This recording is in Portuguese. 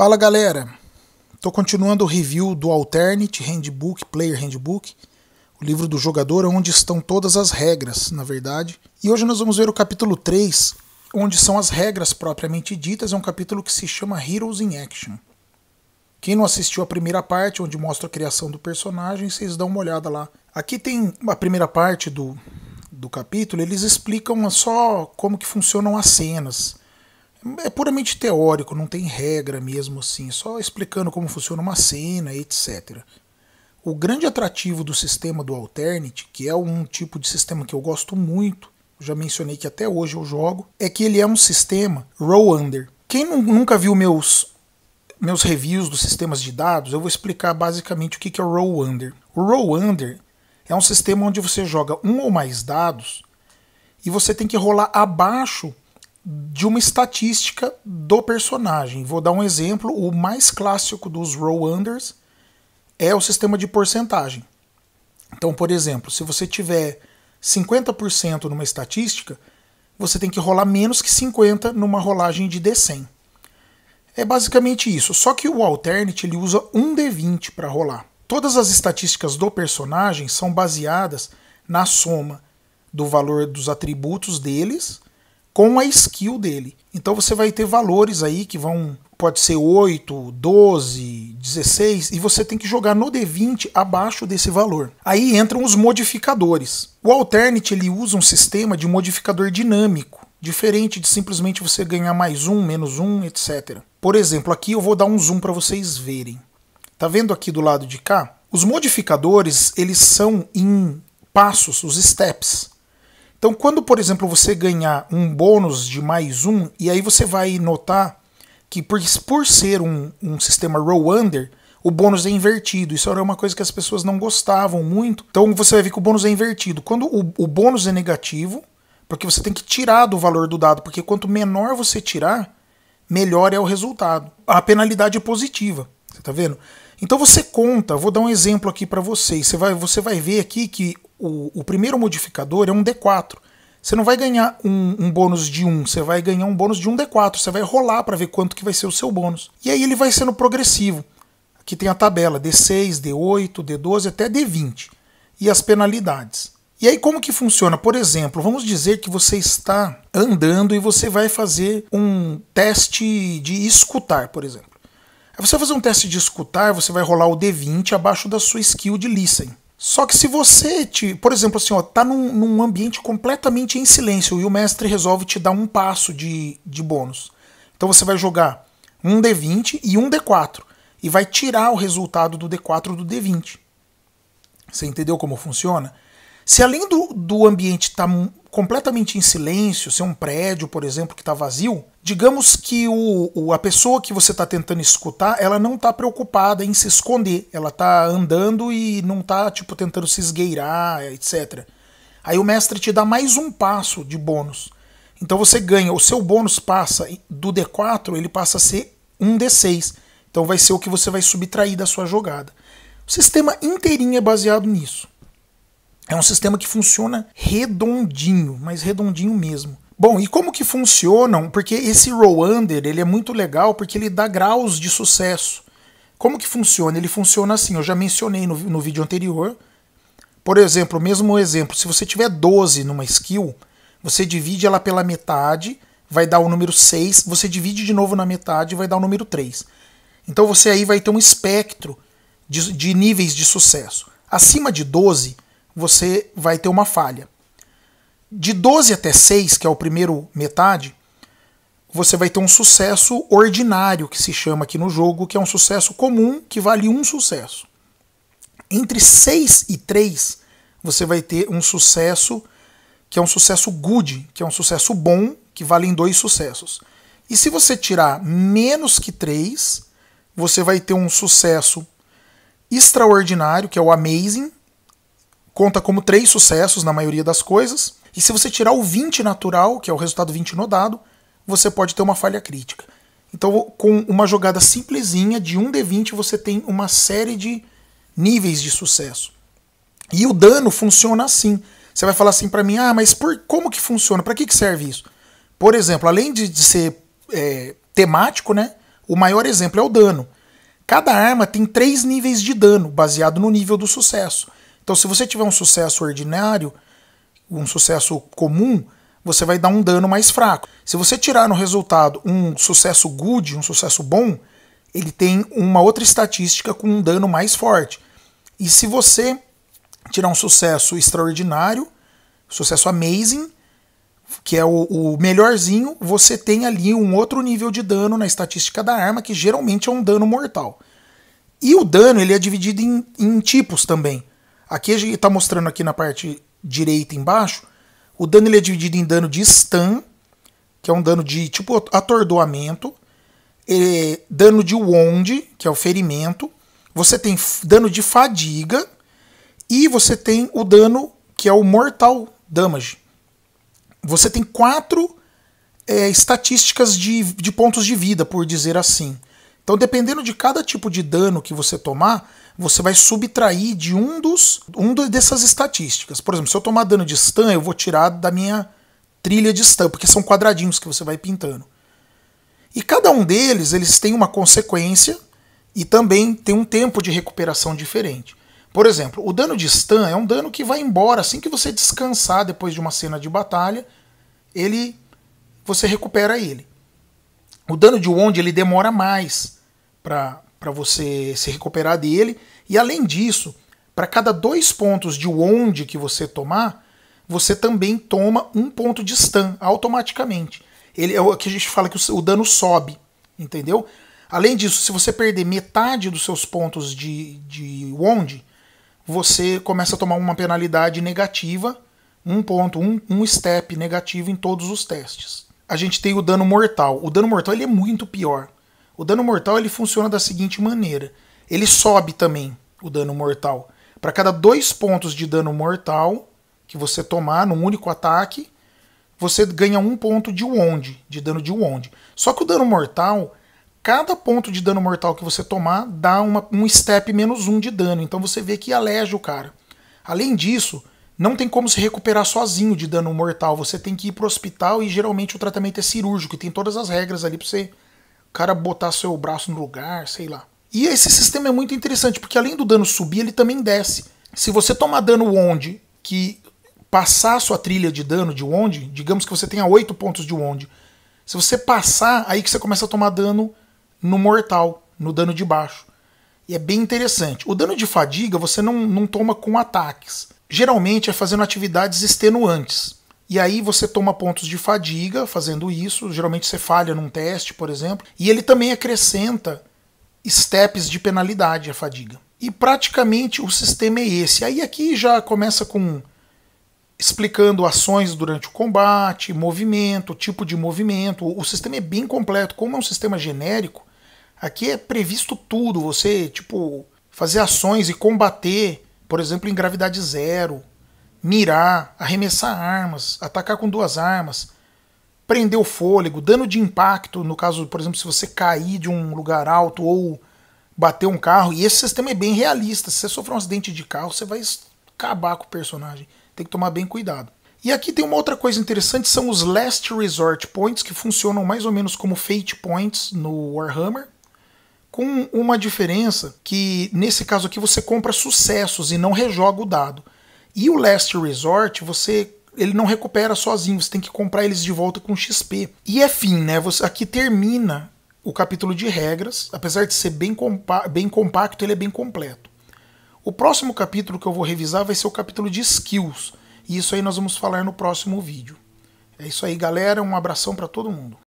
Fala galera, estou continuando o review do Alternate Handbook, Player Handbook, o livro do jogador onde estão todas as regras, na verdade. E hoje nós vamos ver o capítulo 3, onde são as regras propriamente ditas, é um capítulo que se chama Heroes in Action. Quem não assistiu a primeira parte, onde mostra a criação do personagem, vocês dão uma olhada lá. Aqui tem a primeira parte do, do capítulo, eles explicam só como que funcionam as cenas é puramente teórico, não tem regra mesmo assim, é só explicando como funciona uma cena, etc. O grande atrativo do sistema do Alternate, que é um tipo de sistema que eu gosto muito, já mencionei que até hoje eu jogo, é que ele é um sistema row under. Quem nunca viu meus meus reviews dos sistemas de dados, eu vou explicar basicamente o que é o row under. O row under é um sistema onde você joga um ou mais dados e você tem que rolar abaixo de uma estatística do personagem. Vou dar um exemplo, o mais clássico dos row-unders é o sistema de porcentagem. Então, por exemplo, se você tiver 50% numa estatística, você tem que rolar menos que 50 numa rolagem de D100. É basicamente isso, só que o Alternate ele usa um D20 para rolar. Todas as estatísticas do personagem são baseadas na soma do valor dos atributos deles com a skill dele. Então você vai ter valores aí que vão pode ser 8, 12, 16 e você tem que jogar no D20 abaixo desse valor. Aí entram os modificadores. O Alternate ele usa um sistema de modificador dinâmico, diferente de simplesmente você ganhar mais um, menos um, etc. Por exemplo, aqui eu vou dar um zoom para vocês verem. Tá vendo aqui do lado de cá? Os modificadores, eles são em passos, os steps. Então, quando, por exemplo, você ganhar um bônus de mais um, e aí você vai notar que por, por ser um, um sistema row under, o bônus é invertido. Isso era uma coisa que as pessoas não gostavam muito. Então você vai ver que o bônus é invertido. Quando o, o bônus é negativo, porque você tem que tirar do valor do dado, porque quanto menor você tirar, melhor é o resultado. A penalidade é positiva. Você tá vendo? Então você conta, vou dar um exemplo aqui para vocês. Você vai, você vai ver aqui que o, o primeiro modificador é um D4. Você não vai ganhar um, um, bônus de 1, você vai ganhar um bônus de um D4. Você vai rolar para ver quanto que vai ser o seu bônus. E aí ele vai sendo progressivo. Aqui tem a tabela D6, D8, D12 até D20. E as penalidades. E aí como que funciona? Por exemplo, vamos dizer que você está andando e você vai fazer um teste de escutar, por exemplo. Aí você vai fazer um teste de escutar, você vai rolar o D20 abaixo da sua skill de Listen. Só que se você, te, por exemplo, assim, ó, tá num, num ambiente completamente em silêncio e o mestre resolve te dar um passo de, de bônus. Então você vai jogar um D20 e um D4. E vai tirar o resultado do D4 do D20. Você entendeu como funciona? Se além do, do ambiente estar tá completamente em silêncio, ser um prédio, por exemplo, que está vazio, digamos que o, o, a pessoa que você está tentando escutar, ela não está preocupada em se esconder, ela está andando e não está tipo tentando se esgueirar, etc. Aí o mestre te dá mais um passo de bônus. Então você ganha, o seu bônus passa do D4, ele passa a ser um D6. Então vai ser o que você vai subtrair da sua jogada. O sistema inteirinho é baseado nisso. É um sistema que funciona redondinho, mas redondinho mesmo. Bom, e como que funcionam? Porque esse row under ele é muito legal porque ele dá graus de sucesso. Como que funciona? Ele funciona assim, eu já mencionei no, no vídeo anterior. Por exemplo, o mesmo exemplo, se você tiver 12 numa skill, você divide ela pela metade, vai dar o número 6, você divide de novo na metade, vai dar o número 3. Então você aí vai ter um espectro de, de níveis de sucesso. Acima de 12, você vai ter uma falha de 12 até 6, que é o primeiro metade, você vai ter um sucesso ordinário, que se chama aqui no jogo, que é um sucesso comum, que vale um sucesso. Entre 6 e 3, você vai ter um sucesso que é um sucesso good, que é um sucesso bom, que vale em dois sucessos. E se você tirar menos que 3, você vai ter um sucesso extraordinário, que é o amazing, conta como três sucessos na maioria das coisas e se você tirar o 20 natural, que é o resultado 20 nodado, você pode ter uma falha crítica. Então, com uma jogada simplesinha de 1 D20, você tem uma série de níveis de sucesso. E o dano funciona assim. Você vai falar assim para mim, ah, mas por, como que funciona? Para que, que serve isso? Por exemplo, além de, de ser é, temático, né, o maior exemplo é o dano. Cada arma tem três níveis de dano, baseado no nível do sucesso. Então, se você tiver um sucesso ordinário, um sucesso comum, você vai dar um dano mais fraco. Se você tirar no resultado um sucesso good, um sucesso bom, ele tem uma outra estatística com um dano mais forte. E se você tirar um sucesso extraordinário, sucesso amazing, que é o, o, melhorzinho, você tem ali um outro nível de dano na estatística da arma, que geralmente é um dano mortal. E o dano ele é dividido em, em tipos também. Aqui a gente está mostrando aqui na parte direita embaixo, o dano ele é dividido em dano de stun, que é um dano de tipo atordoamento, é, dano de wound, que é o ferimento, você tem dano de fadiga e você tem o dano que é o mortal damage. Você tem quatro é, estatísticas de, de pontos de vida, por dizer assim. Então, dependendo de cada tipo de dano que você tomar, você vai subtrair de um dos um dessas estatísticas. Por exemplo, se eu tomar dano de stun, eu vou tirar da minha trilha de stun, porque são quadradinhos que você vai pintando. E cada um deles, eles têm uma consequência e também tem um tempo de recuperação diferente. Por exemplo, o dano de stun é um dano que vai embora assim que você descansar depois de uma cena de batalha, ele você recupera ele. O dano de wound ele demora mais para você se recuperar dele. E além disso, para cada dois pontos de onde que você tomar, você também toma um ponto de stun automaticamente. Ele é o que a gente fala que o, o dano sobe, entendeu? Além disso, se você perder metade dos seus pontos de, de Wond, você começa a tomar uma penalidade negativa, um ponto, um, um step negativo em todos os testes. A gente tem o dano mortal. O dano mortal ele é muito pior. O dano mortal ele funciona da seguinte maneira: ele sobe também o dano mortal. Para cada dois pontos de dano mortal que você tomar num único ataque, você ganha um ponto de wound, de dano de wound. Só que o dano mortal, cada ponto de dano mortal que você tomar dá uma, um step menos um de dano. Então você vê que aleja o cara. Além disso, não tem como se recuperar sozinho de dano mortal. Você tem que ir para o hospital e geralmente o tratamento é cirúrgico e tem todas as regras ali para você cara botar seu braço no lugar, sei lá. E esse sistema é muito interessante, porque além do dano subir, ele também desce. Se você tomar dano onde, que passar a sua trilha de dano de onde, digamos que você tenha 8 pontos de onde. Se você passar, aí que você começa a tomar dano no mortal, no dano de baixo. E é bem interessante. O dano de fadiga você não, não toma com ataques. Geralmente é fazendo atividades extenuantes. E aí você toma pontos de fadiga fazendo isso. Geralmente você falha num teste, por exemplo. E ele também acrescenta steps de penalidade à fadiga. E praticamente o sistema é esse. Aí aqui já começa com explicando ações durante o combate, movimento, tipo de movimento. O sistema é bem completo. Como é um sistema genérico, aqui é previsto tudo. Você, tipo, fazer ações e combater, por exemplo, em gravidade zero mirar, arremessar armas, atacar com duas armas, prender o fôlego, dano de impacto, no caso, por exemplo, se você cair de um lugar alto ou bater um carro, e esse sistema é bem realista. Se você sofrer um acidente de carro, você vai acabar com o personagem. Tem que tomar bem cuidado. E aqui tem uma outra coisa interessante, são os Last Resort Points, que funcionam mais ou menos como Fate Points no Warhammer, com uma diferença que, nesse caso aqui, você compra sucessos e não rejoga o dado. E o Last Resort, você ele não recupera sozinho, você tem que comprar eles de volta com XP. E é fim, né? Você, aqui termina o capítulo de regras, apesar de ser bem, compa bem compacto, ele é bem completo. O próximo capítulo que eu vou revisar vai ser o capítulo de skills, e isso aí nós vamos falar no próximo vídeo. É isso aí, galera, um abração para todo mundo.